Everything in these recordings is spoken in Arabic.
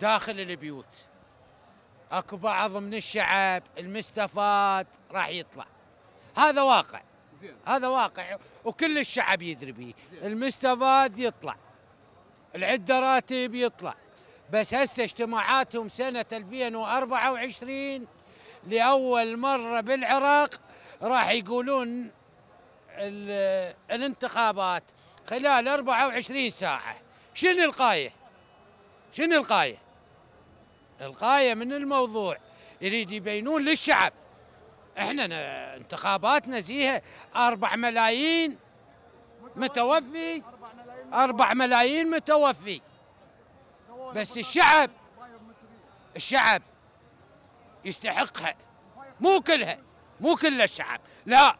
داخل البيوت اكو بعض من الشعب المستفاد راح يطلع هذا واقع زين. هذا واقع وكل الشعب يدري به المستفاد يطلع العده راتب يطلع بس هسه اجتماعاتهم سنه 2024 لاول مره بالعراق راح يقولون الانتخابات خلال 24 ساعه شنو القايه شنو القايه؟ القايه من الموضوع يريد يبينون للشعب احنا انتخابات نزيهه 4 ملايين متوفي 4 ملايين متوفي بس الشعب الشعب يستحقها مو كلها مو كل الشعب لا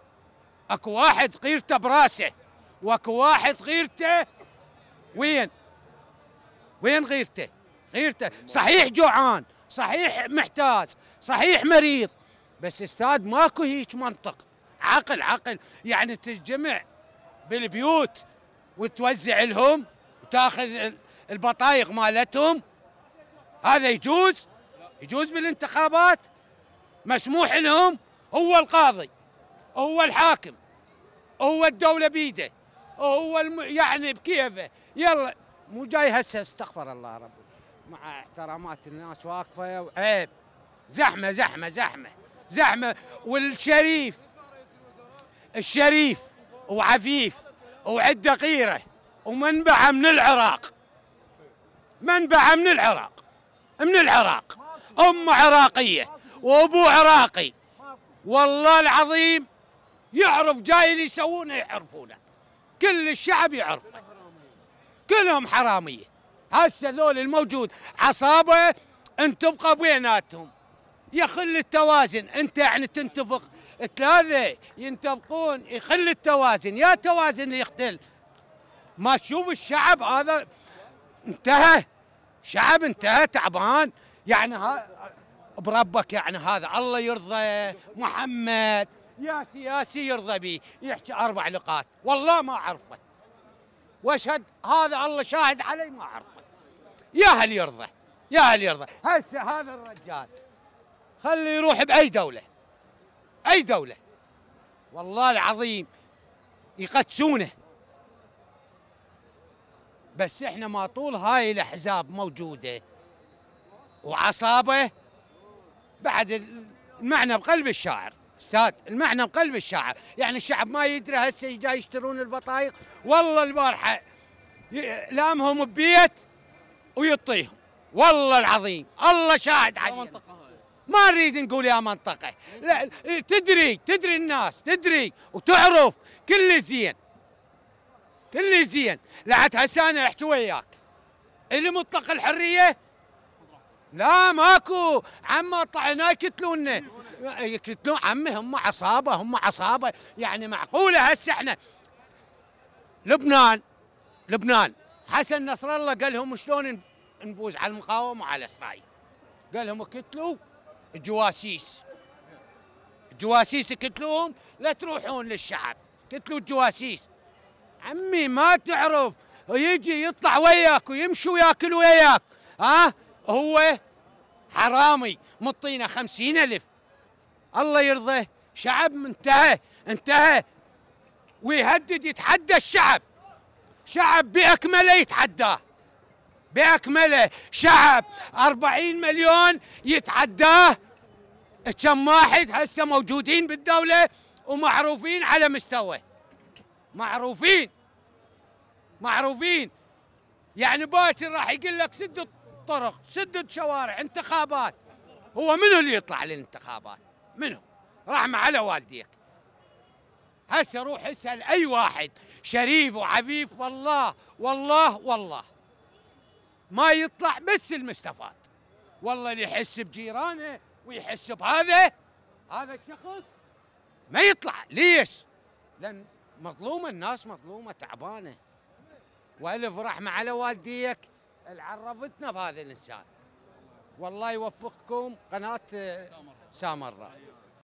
اكو واحد غيرته براسه واكو واحد غيرته وين وين غيرته غيرته صحيح جوعان صحيح محتاج صحيح مريض بس استاذ ماكو هيك منطق عقل عقل يعني تجمع بالبيوت وتوزع لهم وتاخذ البطايق مالتهم هذا يجوز يجوز بالانتخابات مسموح لهم هو القاضي هو الحاكم هو الدولة بيده هو الم... يعني بكيفه يلا مو جاي هسه استغفر الله ربي مع احترامات الناس واقفه وعيب زحمه زحمه زحمه زحمه والشريف الشريف وعفيف وعده قيره ومنبعه من العراق منبعه من العراق من العراق امه عراقيه وابوه عراقي والله العظيم يعرف جاي اللي يسوونه يعرفونه كل الشعب يعرفه كلهم حراميه هسه ذول الموجود عصابه انتفقوا بيناتهم يخل التوازن انت يعني تنتفق ثلاثه ينتفقون يخل التوازن يا توازن يقتل ما تشوف الشعب هذا انتهى شعب انتهى تعبان يعني ها بربك يعني هذا الله يرضى محمد يا سياسي يرضى بي يحكي اربع لقات والله ما اعرفه واشهد هذا الله شاهد علي ما اعرفه يا هل يرضى يا هل يرضى هسه هذا الرجال خلي يروح باي دوله اي دوله والله العظيم يقدسونه بس احنا ما طول هاي الاحزاب موجوده وعصابه بعد المعنى بقلب الشاعر استاذ المعنى قلب الشعب يعني الشعب ما يدري هسه جاي يشترون البطايق والله البارحه لامهم ببيت ويطيهم والله العظيم الله شاهد علينا ما نريد نقول يا منطقه لا تدري تدري الناس تدري وتعرف كل زين كل زين لعد هسه انا احكي وياك اللي مطلق الحريه لا ماكو عما طعناه يقتلونا يقتلون عمي هم عصابه هم عصابه يعني معقوله هسه احنا لبنان لبنان حسن نصر الله قال لهم شلون نفوز على المقاومه وعلى اسرائيل قال لهم قتلوا الجواسيس الجواسيس قتلوهم لا تروحون للشعب قتلوا الجواسيس عمي ما تعرف يجي يطلع وياك ويمشي وياكل وياك ها هو حرامي مطينا خمسين ألف الله يرضيه شعب انتهى انتهى ويهدد يتحدى الشعب شعب بأكمله يتحداه بأكمله شعب 40 مليون يتعداه كم واحد هسه موجودين بالدولة ومعروفين على مستوى معروفين معروفين يعني باكر راح يقول لك سد الطرق سد الشوارع انتخابات هو منو اللي يطلع للانتخابات منه رحمة على والديك هسه روح اسأل أي واحد شريف وعفيف والله والله والله ما يطلع بس المستفاد والله اللي يحس بجيرانه ويحس بهذا هذا الشخص ما يطلع ليش؟ لأن مظلومة الناس مظلومة تعبانة وألف رحمة على والديك اللي عرفتنا بهذا الإنسان والله يوفقكم قناة سامرة